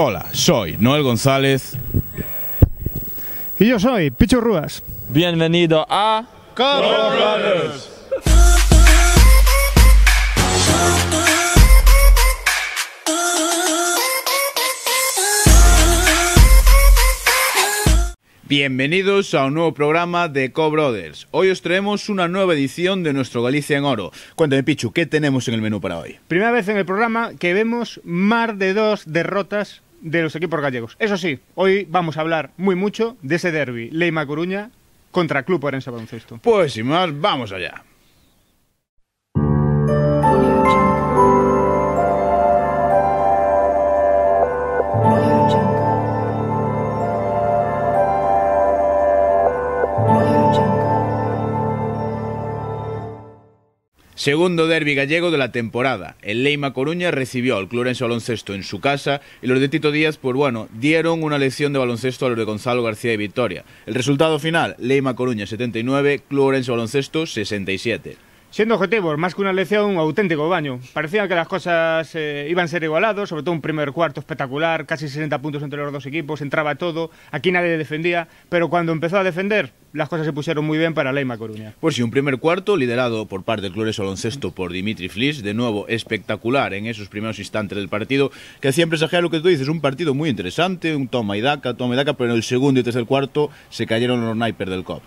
Hola, soy Noel González. Y yo soy Pichu Rúas. Bienvenido a Cobra Brothers. Bienvenidos a un nuevo programa de Co Brothers. Hoy os traemos una nueva edición de nuestro Galicia en Oro. Cuéntame, Pichu, ¿qué tenemos en el menú para hoy? Primera vez en el programa que vemos más de dos derrotas de los equipos gallegos. Eso sí, hoy vamos a hablar muy mucho de ese derby Leima Coruña contra Club Orense Baloncesto. Pues sin más, vamos allá. Segundo derby gallego de la temporada. El Leima Coruña recibió al Clorenso Baloncesto en su casa y los de Tito Díaz, pues bueno, dieron una lección de baloncesto a los de Gonzalo García y Victoria. El resultado final, Leima Coruña 79, Clorenso Baloncesto 67. Siendo objetivos, más que una lección, un auténtico baño. Parecía que las cosas eh, iban a ser igualados, sobre todo un primer cuarto espectacular, casi 60 puntos entre los dos equipos, entraba todo, aquí nadie defendía, pero cuando empezó a defender, las cosas se pusieron muy bien para Leima Coruña. Pues sí, un primer cuarto liderado por parte del Club Baloncesto por Dimitri Flis, de nuevo espectacular en esos primeros instantes del partido, que hacía presagiar lo que tú dices, un partido muy interesante, un toma y daca, toma y daca, pero en el segundo y tercer cuarto se cayeron los snipers del COP.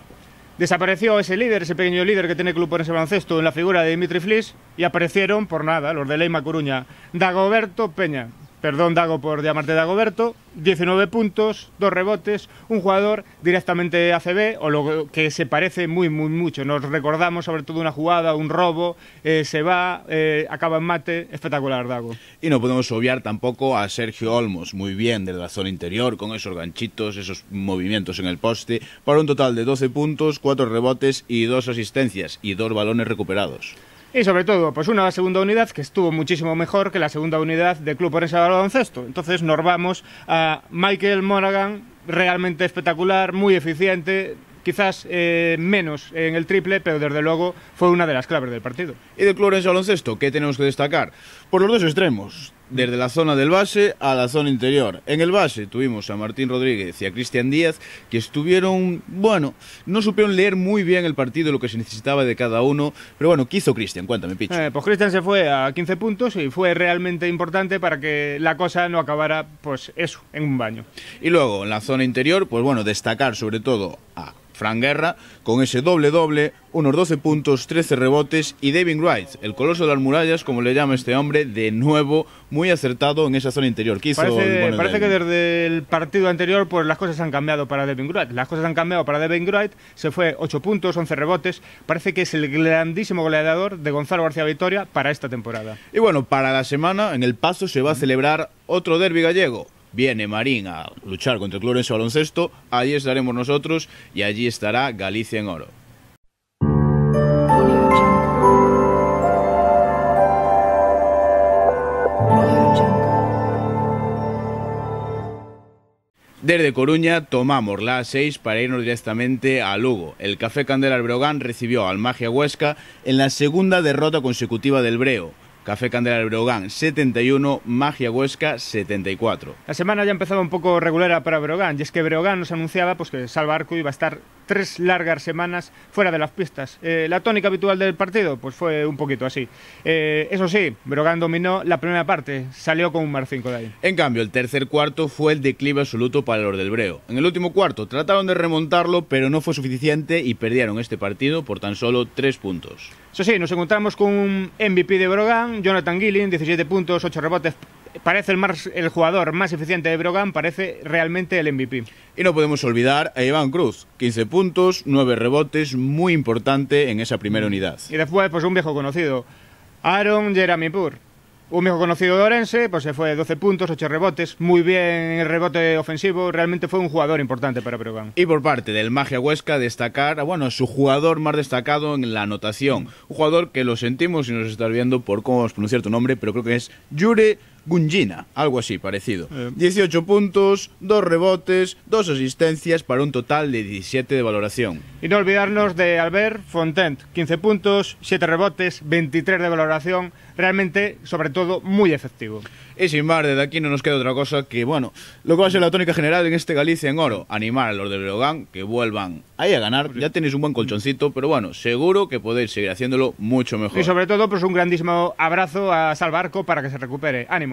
Desapareció ese líder, ese pequeño líder que tiene el club por ese baloncesto en la figura de Dimitri Flis y aparecieron por nada los de Leima Coruña, Dagoberto Peña, perdón Dago por llamarte Berto, 19 puntos, dos rebotes, un jugador directamente ACB, o lo que se parece muy, muy mucho. Nos recordamos sobre todo una jugada, un robo, eh, se va, eh, acaba en mate, espectacular Dago. Y no podemos obviar tampoco a Sergio Olmos, muy bien desde la zona interior, con esos ganchitos, esos movimientos en el poste, para un total de 12 puntos, 4 rebotes y 2 asistencias y 2 balones recuperados. Y sobre todo, pues una segunda unidad que estuvo muchísimo mejor que la segunda unidad del Club Orense Baloncesto. Entonces nos vamos a Michael Monaghan, realmente espectacular, muy eficiente, quizás eh, menos en el triple, pero desde luego fue una de las claves del partido. ¿Y de Club Orense Baloncesto qué tenemos que destacar? Por los dos extremos desde la zona del valle a la zona interior. En el valle tuvimos a Martín Rodríguez y a Cristian Díaz que estuvieron, bueno, no supieron leer muy bien el partido, lo que se necesitaba de cada uno, pero bueno, ¿qué hizo Cristian? Cuéntame, Picho. Eh, pues Cristian se fue a 15 puntos y fue realmente importante para que la cosa no acabara, pues eso, en un baño. Y luego, en la zona interior, pues bueno, destacar sobre todo a Fran Guerra, con ese doble-doble, unos 12 puntos, 13 rebotes, y David Wright, el coloso de las murallas, como le llama este hombre, de nuevo muy muy acertado en esa zona interior. parece, que desde el partido anterior pues las cosas han cambiado para Devin Wright. Las cosas han cambiado para Devin Wright. Se fue 8 puntos, 11 rebotes. Parece que es el grandísimo goleador de Gonzalo García Victoria para esta temporada. Y bueno, para la semana en El Paso se va a celebrar otro derby gallego viene Marín a luchar contra el Clorencio Baloncesto, allí estaremos nosotros y allí estará Galicia en Oro. de Coruña tomamos la A6 para irnos directamente a Lugo. El Café Candelar Brogan recibió al Magia Huesca en la segunda derrota consecutiva del Breo. Café Candelar Breogán 71, Magia Huesca 74. La semana ya empezaba un poco regular para Breogán, y es que Breogán nos anunciaba pues, que Salva Arco iba a estar tres largas semanas fuera de las pistas. Eh, la tónica habitual del partido pues fue un poquito así. Eh, eso sí, Brogan dominó la primera parte, salió con un mar 5 de ahí. En cambio, el tercer cuarto fue el declive absoluto para los del Breo. En el último cuarto trataron de remontarlo, pero no fue suficiente y perdieron este partido por tan solo tres puntos. Eso sí, nos encontramos con un MVP de Brogan Jonathan Gilling, 17 puntos, 8 rebotes. Parece el, el jugador más eficiente de Brogan, parece realmente el MVP. Y no podemos olvidar a Iván Cruz, 15 puntos, 9 rebotes, muy importante en esa primera unidad. Y después, pues un viejo conocido, Aaron Jeremy Pur. Un viejo conocido de Orense, pues se fue 12 puntos, 8 rebotes, muy bien el rebote ofensivo, realmente fue un jugador importante para Perugán. Y por parte del Magia Huesca, destacar, bueno, su jugador más destacado en la anotación. Un jugador que lo sentimos y nos está viendo, por cómo pronunciar tu nombre, pero creo que es Yure Gungina, algo así parecido. 18 eh. puntos, 2 rebotes, 2 asistencias para un total de 17 de valoración. Y no olvidarnos de Albert Fontent, 15 puntos, 7 rebotes, 23 de valoración, realmente, sobre todo, muy efectivo. Y sin más, desde aquí no nos queda otra cosa que, bueno, lo que va a ser la tónica general en este Galicia en oro, animar a los de Belogán que vuelvan ahí a ganar, ya tenéis un buen colchoncito, pero bueno, seguro que podéis seguir haciéndolo mucho mejor. Y sobre todo, pues un grandísimo abrazo a Salvarco para que se recupere. Ánimo.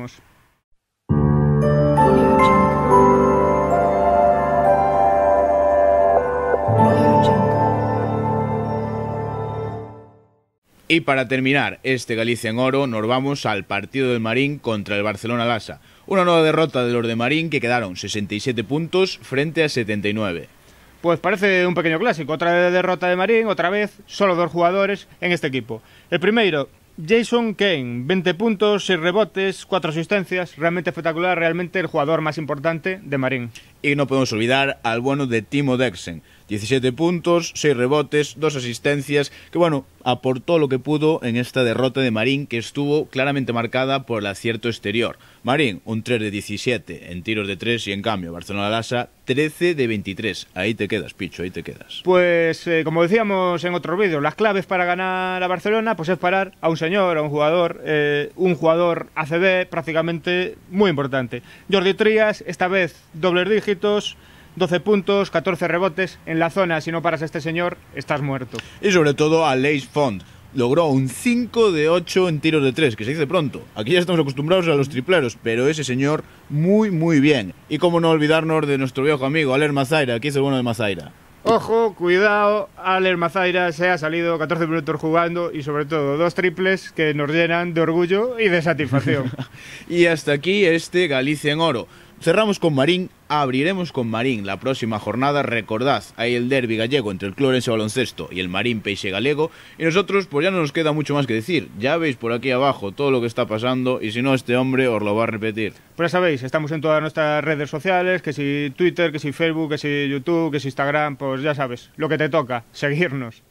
Y para terminar este Galicia en Oro, nos vamos al partido del Marín contra el Barcelona Lasa. Una nueva derrota de los de Marín que quedaron 67 puntos frente a 79. Pues parece un pequeño clásico, otra vez derrota de Marín, otra vez, solo dos jugadores en este equipo. El primero, Jason Kane, 20 puntos, 6 rebotes, 4 asistencias. Realmente espectacular, realmente el jugador más importante de Marín. Y no podemos olvidar al bueno de Timo Dexen. 17 puntos, 6 rebotes, 2 asistencias, que bueno, aportó lo que pudo en esta derrota de Marín que estuvo claramente marcada por el acierto exterior. Marín, un 3 de 17 en tiros de 3 y en cambio Barcelona-Lasa 13 de 23. Ahí te quedas, Picho, ahí te quedas. Pues eh, como decíamos en otro vídeo, las claves para ganar a Barcelona pues es parar a un señor, a un jugador, eh, un jugador ACB prácticamente muy importante. Jordi Trías, esta vez doble 12 puntos, 14 rebotes. En la zona, si no paras a este señor, estás muerto. Y sobre todo a Leis Font. Logró un 5 de 8 en tiros de 3, que se dice pronto. Aquí ya estamos acostumbrados a los tripleros, pero ese señor muy, muy bien. Y cómo no olvidarnos de nuestro viejo amigo, Aler Mazaira. Aquí es el bueno de Mazaira. Ojo, cuidado, Aler Mazaira se ha salido 14 minutos jugando y sobre todo dos triples que nos llenan de orgullo y de satisfacción. y hasta aquí este Galicia en Oro. Cerramos con Marín, abriremos con Marín la próxima jornada. Recordad, hay el derby gallego entre el Clorense Baloncesto y el Marín Peixe Galego. Y nosotros, pues ya no nos queda mucho más que decir. Ya veis por aquí abajo todo lo que está pasando y si no, este hombre os lo va a repetir. Pues ya sabéis, estamos en todas nuestras redes sociales, que si Twitter, que si Facebook, que si YouTube, que si Instagram, pues ya sabes, lo que te toca, seguirnos.